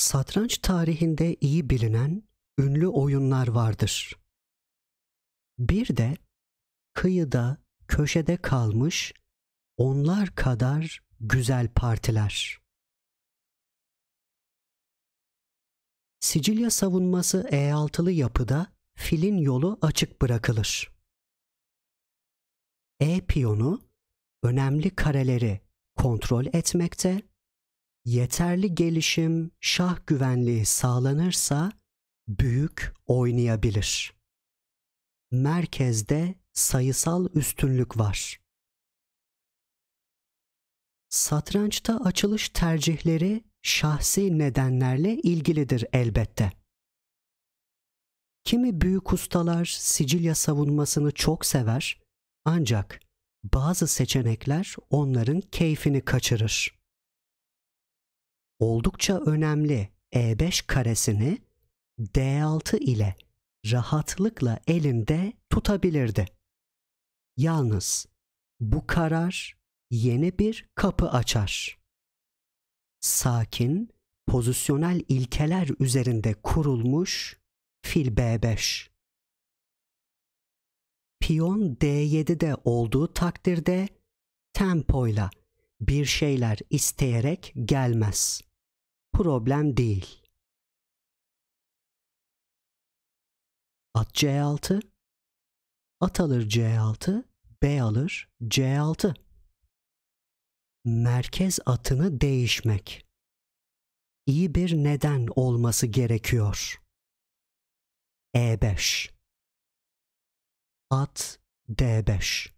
Satranç tarihinde iyi bilinen ünlü oyunlar vardır. Bir de kıyıda, köşede kalmış onlar kadar güzel partiler. Sicilya savunması E6'lı yapıda filin yolu açık bırakılır. E piyonu önemli kareleri kontrol etmekte yeterli gelişim, şah güvenliği sağlanırsa büyük oynayabilir. Merkezde sayısal üstünlük var. Satrançta açılış tercihleri şahsi nedenlerle ilgilidir elbette. Kimi büyük ustalar Sicilya savunmasını çok sever ancak bazı seçenekler onların keyfini kaçırır oldukça önemli E5 karesini D6 ile rahatlıkla elinde tutabilirdi. Yalnız bu karar yeni bir kapı açar. Sakin, pozisyonel ilkeler üzerinde kurulmuş fil B5. Piyon D7'de olduğu takdirde tempoyla bir şeyler isteyerek gelmez problem değil. At C6, at alır C6, B alır C6. Merkez atını değişmek. İyi bir neden olması gerekiyor. E5 At D5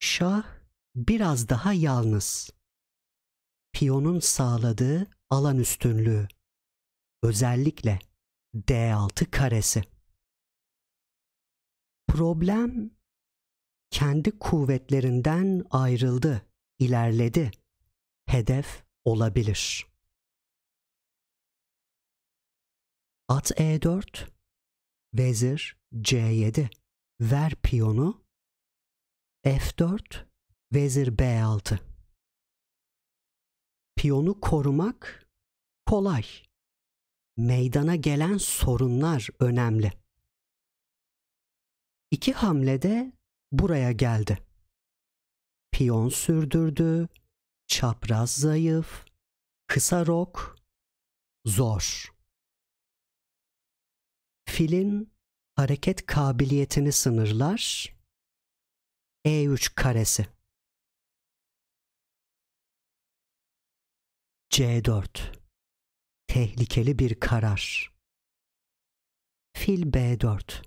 Şah biraz daha yalnız piyonun sağladığı alan üstünlüğü. Özellikle D6 karesi. Problem kendi kuvvetlerinden ayrıldı, ilerledi. Hedef olabilir. At E4, vezir C7, ver piyonu, F4, vezir B6 piyonu korumak kolay. Meydana gelen sorunlar önemli. İki hamlede buraya geldi. Piyon sürdürdü, çapraz zayıf, kısa rok, zor. Filin hareket kabiliyetini sınırlar. E3 karesi C4 Tehlikeli bir karar Fil B4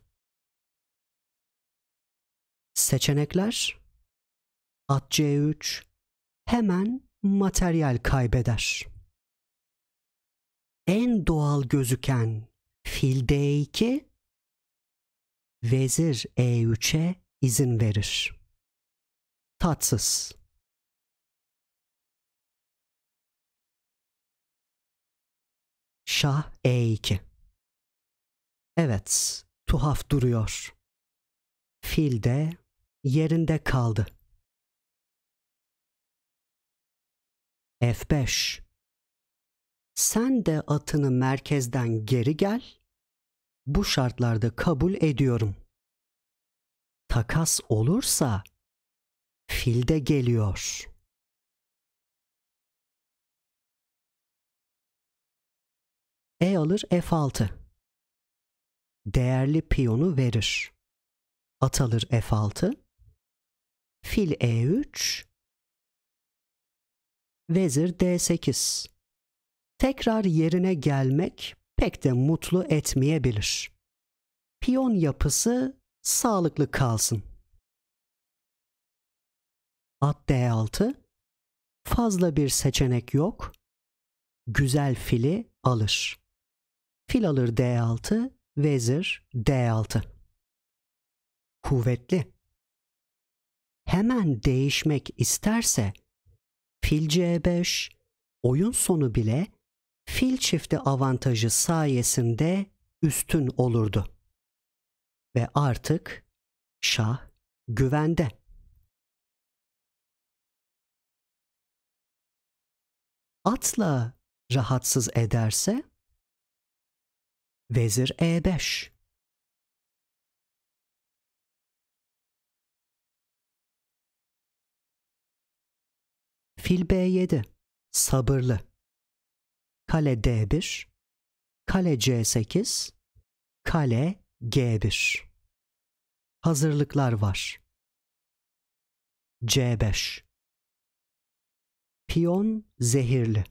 Seçenekler At C3 Hemen materyal kaybeder. En doğal gözüken fil D2 vezir E3'e izin verir. Tatsız. Şah E2 Evet, tuhaf duruyor. Fil de yerinde kaldı. F5 Sen de atını merkezden geri gel. Bu şartlarda kabul ediyorum. Takas olursa fil de geliyor. E alır F6. Değerli piyonu verir. At alır F6. Fil E3. Vezir D8. Tekrar yerine gelmek pek de mutlu etmeyebilir. Piyon yapısı sağlıklı kalsın. At D6. Fazla bir seçenek yok. Güzel fili alır. Fil alır D6, vezir D6. Kuvvetli. Hemen değişmek isterse fil C5 oyun sonu bile fil çifti avantajı sayesinde üstün olurdu. Ve artık şah güvende. Atla rahatsız ederse Vezir E5. Fil B7. Sabırlı. Kale D1. Kale C8. Kale G1. Hazırlıklar var. C5. Piyon zehirli.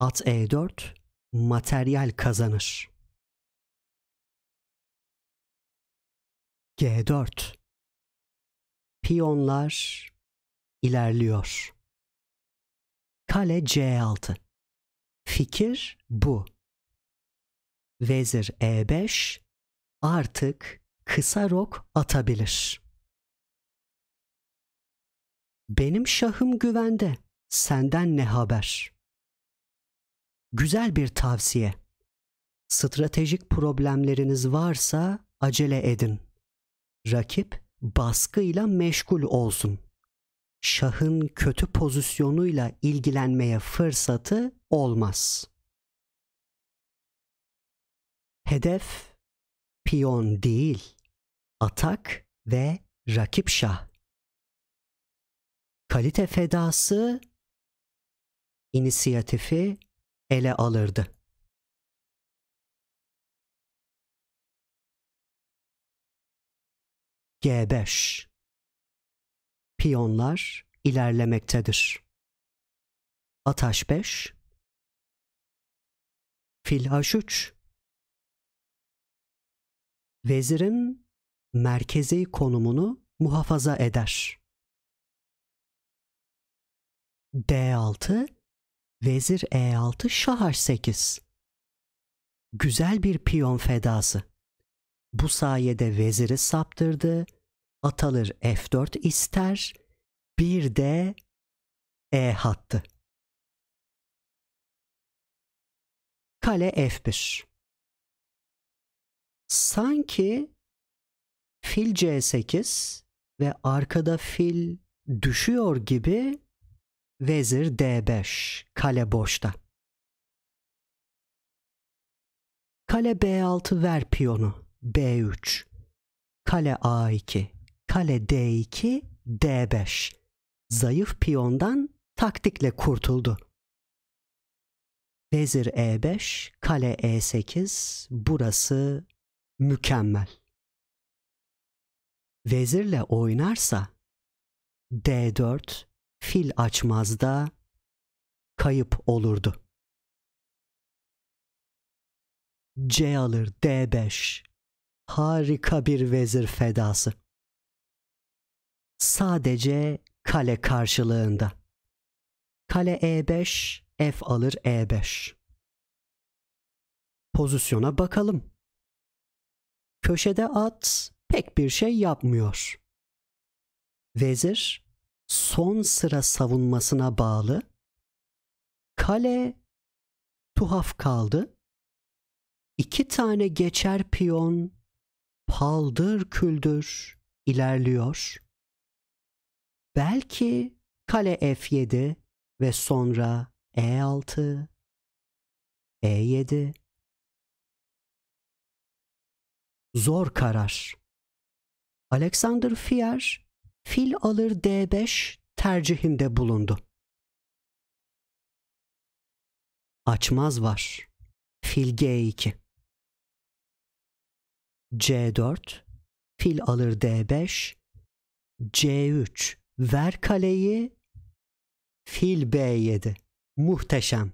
At E4 materyal kazanır. G4 Piyonlar ilerliyor. Kale C6 Fikir bu. Vezir E5 artık kısa rok atabilir. Benim şahım güvende. Senden ne haber? güzel bir tavsiye. Stratejik problemleriniz varsa acele edin. Rakip baskıyla meşgul olsun. Şahın kötü pozisyonuyla ilgilenmeye fırsatı olmaz. Hedef piyon değil, atak ve rakip şah. Kalite fedası, inisiyatifi ele alırdı. G5 Piyonlar ilerlemektedir. At 5 Fil H3 Vezirin merkezi konumunu muhafaza eder. D6 Vezir E6, Şah H8. Güzel bir piyon fedası. Bu sayede veziri saptırdı. Atalır F4 ister. Bir de E hattı. Kale F1. Sanki fil C8 ve arkada fil düşüyor gibi Vezir D5. Kale boşta. Kale B6 ver piyonu. B3. Kale A2. Kale D2. D5. Zayıf piyondan taktikle kurtuldu. Vezir E5, kale E8, burası mükemmel. Vezirle oynarsa D4, fil açmazda kayıp olurdu. C alır D5. Harika bir vezir fedası. Sadece kale karşılığında. Kale E5, F alır E5. Pozisyona bakalım. Köşede at pek bir şey yapmıyor. Vezir son sıra savunmasına bağlı. Kale tuhaf kaldı. İki tane geçer piyon paldır küldür ilerliyor. Belki kale F7 ve sonra E6, E7. Zor karar. Alexander Fier fil alır D5 tercihinde bulundu. Açmaz var. Fil G2. C4 fil alır D5 C3 ver kaleyi fil B7 muhteşem.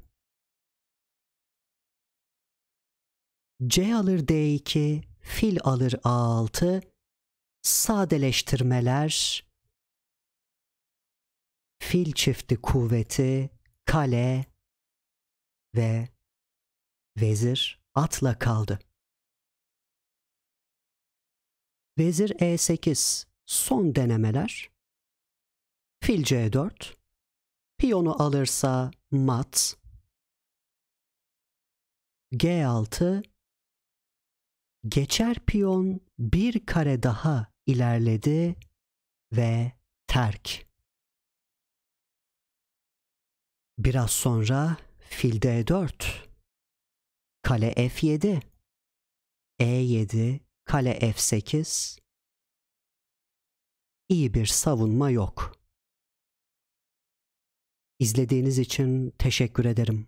C alır D2 fil alır A6 sadeleştirmeler, fil çifti kuvveti, kale ve vezir atla kaldı. Vezir E8 son denemeler, fil C4, piyonu alırsa mat, G6 Geçer piyon bir kare daha ilerledi ve terk. Biraz sonra fil e d4, kale f7, e7, kale f8. İyi bir savunma yok. İzlediğiniz için teşekkür ederim.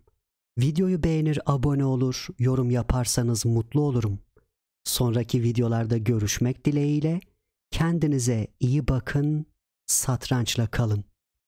Videoyu beğenir, abone olur, yorum yaparsanız mutlu olurum. Sonraki videolarda görüşmek dileğiyle kendinize iyi bakın, satrançla kalın.